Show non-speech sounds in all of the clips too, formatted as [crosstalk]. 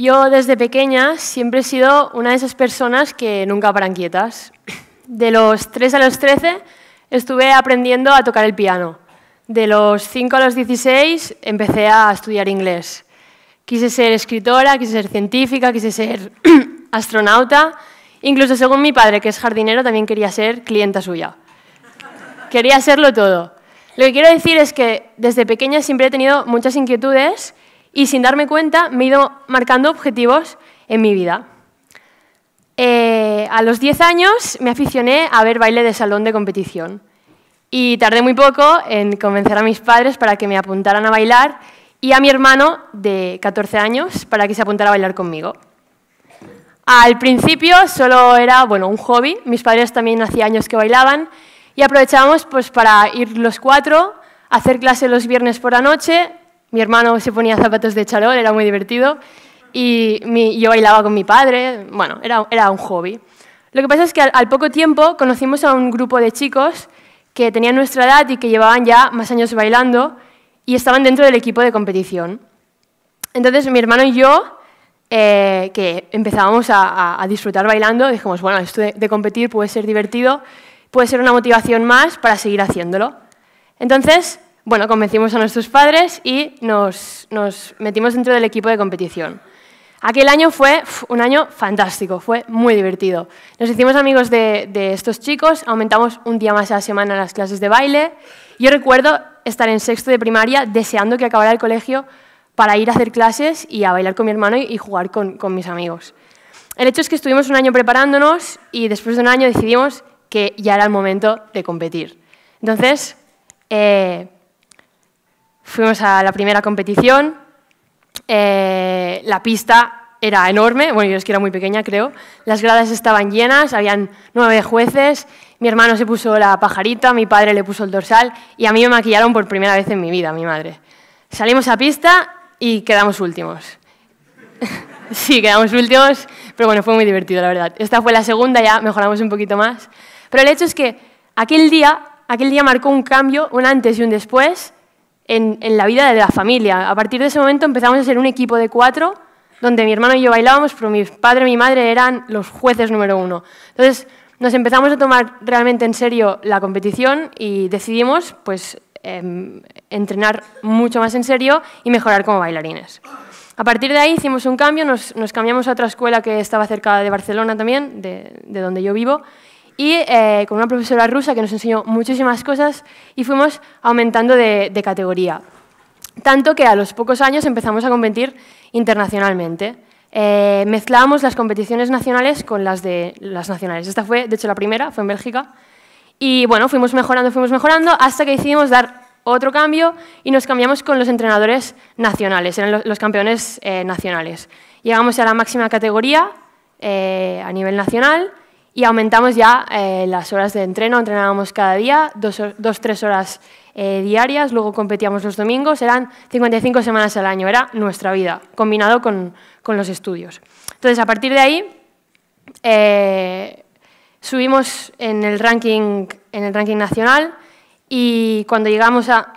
Yo desde pequeña siempre he sido una de esas personas que nunca paran quietas. De los 3 a los 13 estuve aprendiendo a tocar el piano. De los 5 a los 16 empecé a estudiar inglés. Quise ser escritora, quise ser científica, quise ser [clears throat] astronauta. Incluso según mi padre, que es jardinero, también quería ser clienta suya. Quería serlo todo. Lo que quiero decir es que desde pequeña siempre he tenido muchas inquietudes y sin darme cuenta me he ido marcando objetivos en mi vida. Eh, a los 10 años me aficioné a ver baile de salón de competición y tardé muy poco en convencer a mis padres para que me apuntaran a bailar y a mi hermano de 14 años para que se apuntara a bailar conmigo. Al principio solo era bueno, un hobby, mis padres también hacía años que bailaban y aprovechábamos pues, para ir los cuatro, hacer clase los viernes por la noche, mi hermano se ponía zapatos de charol, era muy divertido. Y yo bailaba con mi padre, bueno, era, un hobby. Lo que pasa es que al, poco tiempo conocimos a un grupo de chicos que tenían nuestra edad y que llevaban ya más años bailando y estaban dentro del equipo de competición. Entonces mi hermano y yo eh, que empezábamos a, disfrutar bailando, dijimos, bueno, esto de, competir puede ser divertido, puede ser una motivación más para seguir haciéndolo. Entonces, bueno, convencimos a nuestros padres y nos, metimos dentro del equipo de competición. Aquel año fue un año fantástico, fue muy divertido. Nos hicimos amigos de, estos chicos, aumentamos un día más a la semana las clases de baile. Yo recuerdo estar en sexto de primaria deseando que acabara el colegio para ir a hacer clases y a bailar con mi hermano y, jugar con, mis amigos. El hecho es que estuvimos un año preparándonos y después de un año decidimos que ya era el momento de competir. Entonces, eh, Fuimos a la primera competición, eh, la pista era enorme, bueno, yo es que era muy pequeña, creo, las gradas estaban llenas, habían nueve jueces, mi hermano se puso la pajarita, mi padre le puso el dorsal y a mí me maquillaron por primera vez en mi vida, mi madre. Salimos a pista y quedamos últimos. [laughs] sí, quedamos últimos, pero bueno, fue muy divertido, la verdad. Esta fue la segunda, ya mejoramos un poquito más. Pero el hecho es que aquel día, aquel día marcó un cambio, un antes y un después, en, la vida de la familia. A partir de ese momento empezamos a ser un equipo de cuatro, donde mi hermano y yo bailábamos, pero mi padre y mi madre eran los jueces número uno. Entonces nos empezamos a tomar realmente en serio la competición y decidimos pues, em, entrenar mucho más en serio y mejorar como bailarines. A partir de ahí hicimos un cambio, nos, cambiamos a otra escuela que estaba cerca de Barcelona también, de, de donde yo vivo, y eh, con una profesora rusa que nos enseñó muchísimas cosas y fuimos aumentando de, categoría. Tanto que a los pocos años empezamos a competir internacionalmente. Eh, mezclábamos las competiciones nacionales con las de las nacionales. Esta fue, de hecho, la primera, fue en Bélgica. Y bueno, fuimos mejorando, fuimos mejorando, hasta que decidimos dar otro cambio y nos cambiamos con los entrenadores nacionales, eran los, campeones eh, nacionales. Llegamos a la máxima categoría a nivel nacional y aumentamos ya eh, las horas de entreno, entrenábamos cada día, dos, dos tres horas eh, diarias, luego competíamos los domingos, eran 55 semanas al año, era nuestra vida, combinado con, los estudios. Entonces, a partir de ahí, eh, subimos en el, ranking, en el ranking nacional y cuando llegamos a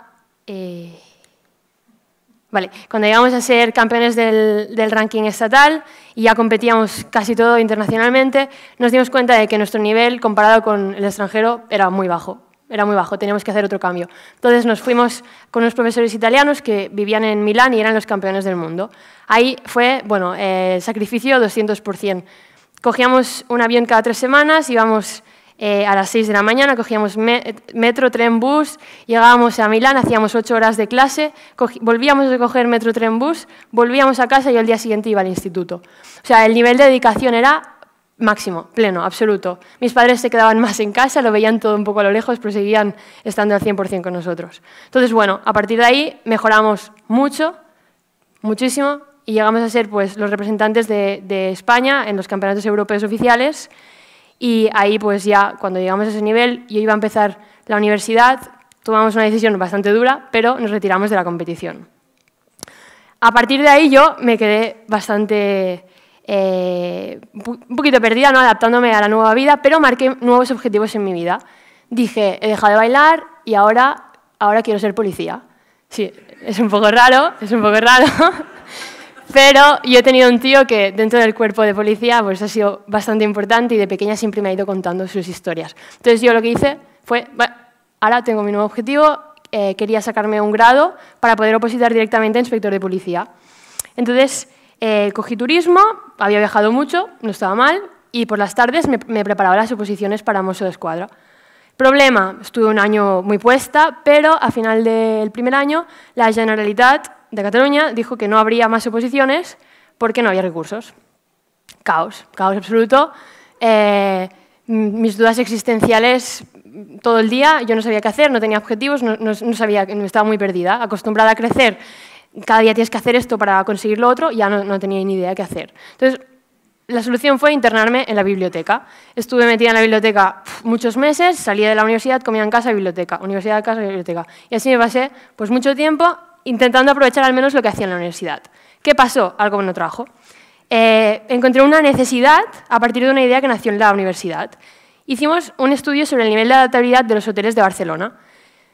cuando llegamos a ser campeones del, ranking estatal y ya competíamos casi todo internacionalmente, nos dimos cuenta de que nuestro nivel comparado con el extranjero era muy bajo. Era muy bajo, teníamos que hacer otro cambio. Entonces nos fuimos con unos profesores italianos que vivían en Milán y eran los campeones del mundo. Ahí fue, bueno, eh, sacrificio 200%. Cogíamos un avión cada tres semanas, íbamos eh, a las 6 de la mañana, cogíamos metro, tren, bus, llegábamos a Milán, hacíamos 8 horas de clase, volvíamos a coger metro, tren, bus, volvíamos a casa y al día siguiente iba al instituto. O sea, el nivel de dedicación era máximo, pleno, absoluto. Mis padres se quedaban más en casa, lo veían todo un poco a lo lejos, pero seguían estando al 100% con nosotros. Entonces, bueno, a partir de ahí mejoramos mucho, muchísimo, y llegamos a ser pues, los representantes de España en los campeonatos europeos oficiales y ahí pues ya cuando llegamos a ese nivel, yo iba a empezar la universidad, tomamos una decisión bastante dura, pero nos retiramos de la competición. A partir de ahí yo me quedé bastante, eh, un poquito perdida, ¿no? adaptándome a la nueva vida, pero marqué nuevos objetivos en mi vida. Dije, he dejado de bailar y ahora, ahora quiero ser policía. Sí, es un poco raro, es un poco raro, [laughs] Pero yo he tenido un tío que dentro del cuerpo de policía pues ha sido bastante importante y de pequeña siempre me ha ido contando sus historias. Entonces yo lo que hice fue, ahora tengo mi nuevo objetivo, eh, quería sacarme un grado para poder opositar directamente a inspector de policía. Entonces eh, cogí turismo, había viajado mucho, no estaba mal, y por las tardes me, me preparaba las oposiciones para mozo de escuadra. Problema, estuve un año muy puesta, pero a final del primer año la Generalitat de Cataluña dijo que no habría más oposiciones porque no había recursos. Caos, caos absoluto. Eh, mis dudas existenciales todo el día, yo no sabía qué hacer, no tenía objetivos, no, no, no estaba muy perdida, acostumbrada a crecer cada día tienes que hacer esto para conseguir lo otro, ya no, no, tenía ni idea qué hacer. Entonces, la solución fue internarme en la biblioteca. Estuve metida en la biblioteca muchos meses, salía de la universidad, comía en casa, biblioteca, universidad, casa, biblioteca. Y así me pasé pues, mucho tiempo intentando aprovechar al menos lo que hacía en la universidad. ¿Qué pasó? Algo que no trajo. Eh, encontré una necesidad a partir de una idea que nació en la universidad. Hicimos un estudio sobre el nivel de adaptabilidad de los hoteles de Barcelona.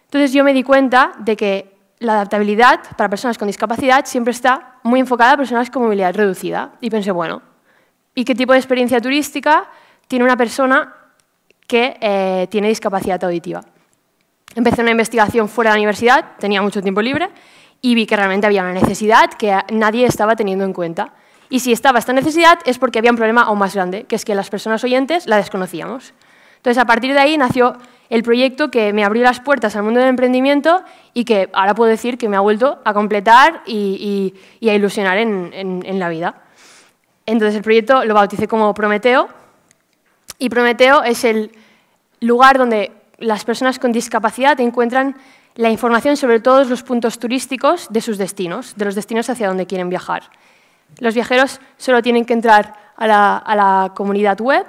Entonces yo me di cuenta de que la adaptabilidad para personas con discapacidad siempre está muy enfocada a personas con movilidad reducida. Y pensé, bueno, y qué tipo de experiencia turística tiene una persona que eh, tiene discapacidad auditiva. Empecé una investigación fuera de la universidad, tenía mucho tiempo libre y vi que realmente había una necesidad que nadie estaba teniendo en cuenta. Y si estaba esta necesidad es porque había un problema aún más grande, que es que las personas oyentes la desconocíamos. Entonces, a partir de ahí nació el proyecto que me abrió las puertas al mundo del emprendimiento y que ahora puedo decir que me ha vuelto a completar y, a ilusionar en la vida. Entonces el proyecto lo bauticé como Prometeo y Prometeo es el lugar donde las personas con discapacidad encuentran la información sobre todos los puntos turísticos de sus destinos, de los destinos hacia donde quieren viajar. Los viajeros solo tienen que entrar a la, a la comunidad web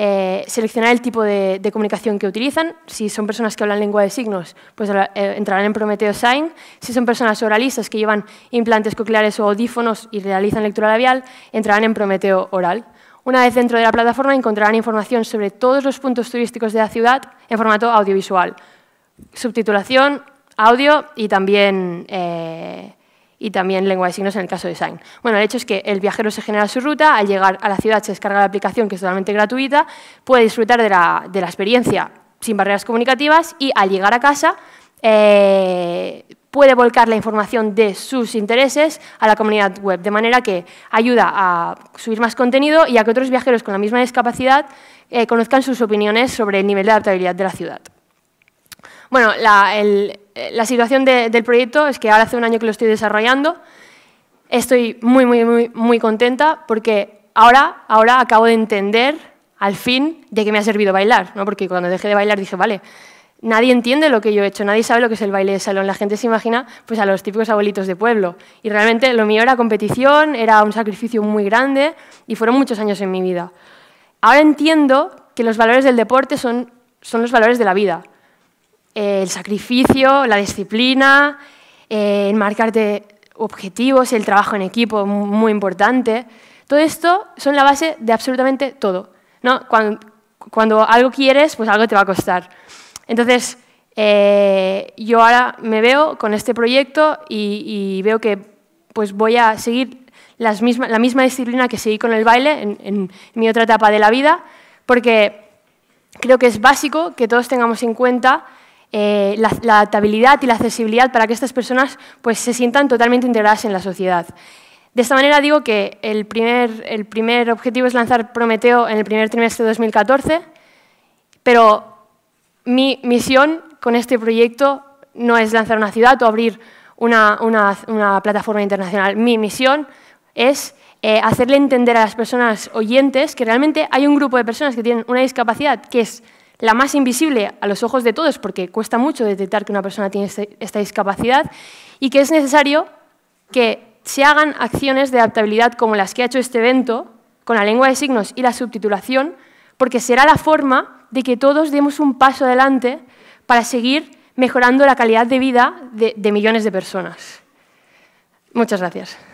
eh, seleccionar el tipo de, comunicación que utilizan. Si son personas que hablan lengua de signos, pues eh, entrarán en Prometeo Sign. Si son personas oralistas que llevan implantes cocleares o audífonos y realizan lectura labial, entrarán en Prometeo Oral. Una vez dentro de la plataforma encontrarán información sobre todos los puntos turísticos de la ciudad en formato audiovisual, subtitulación, audio y también eh, y también lengua de signos en el caso de Sign. Bueno, el hecho es que el viajero se genera su ruta, al llegar a la ciudad se descarga la aplicación que es totalmente gratuita, puede disfrutar de la, experiencia sin barreras comunicativas y al llegar a casa eh, puede volcar la información de sus intereses a la comunidad web, de manera que ayuda a subir más contenido y a que otros viajeros con la misma discapacidad eh, conozcan sus opiniones sobre el nivel de adaptabilidad de la ciudad. Bueno, el, eh, la situación del proyecto es que ahora hace un año que lo estoy desarrollando. Estoy muy, muy, muy, muy contenta porque ahora, ahora acabo de entender al fin de que me ha servido bailar, ¿no? porque cuando dejé de bailar dije, vale, nadie entiende lo que yo he hecho, nadie sabe lo que es el baile de salón, la gente se imagina pues, a los típicos abuelitos de pueblo. Y realmente lo mío era competición, era un sacrificio muy grande y fueron muchos años en mi vida. Ahora entiendo que los valores del deporte son, son los valores de la vida el sacrificio, la disciplina, eh, enmarcarte marcarte objetivos, el trabajo en equipo, muy importante. Todo esto son la base de absolutamente todo. Cuando, algo quieres, pues algo te va a costar. Entonces, eh, yo ahora me veo con este proyecto y, veo que pues voy a seguir la misma disciplina que seguí con el baile en mi otra etapa de la vida, porque creo que es básico que todos tengamos en cuenta eh, la, la, adaptabilidad y la accesibilidad para que estas personas pues, se sientan totalmente integradas en la sociedad. De esta manera digo que el primer, el primer objetivo es lanzar Prometeo en el primer trimestre de 2014, pero mi misión con este proyecto no es lanzar una ciudad o abrir una, plataforma internacional. Mi misión es eh, hacerle entender a las personas oyentes que realmente hay un grupo de personas que tienen una discapacidad que es la más invisible a los ojos de todos, porque cuesta mucho detectar que una persona tiene este, esta discapacidad, y que es necesario que se hagan acciones de adaptabilidad como las que ha hecho este evento, con la lengua de signos y la subtitulación, porque será la forma de que todos demos un paso adelante para seguir mejorando la calidad de vida de, millones de personas. Muchas gracias.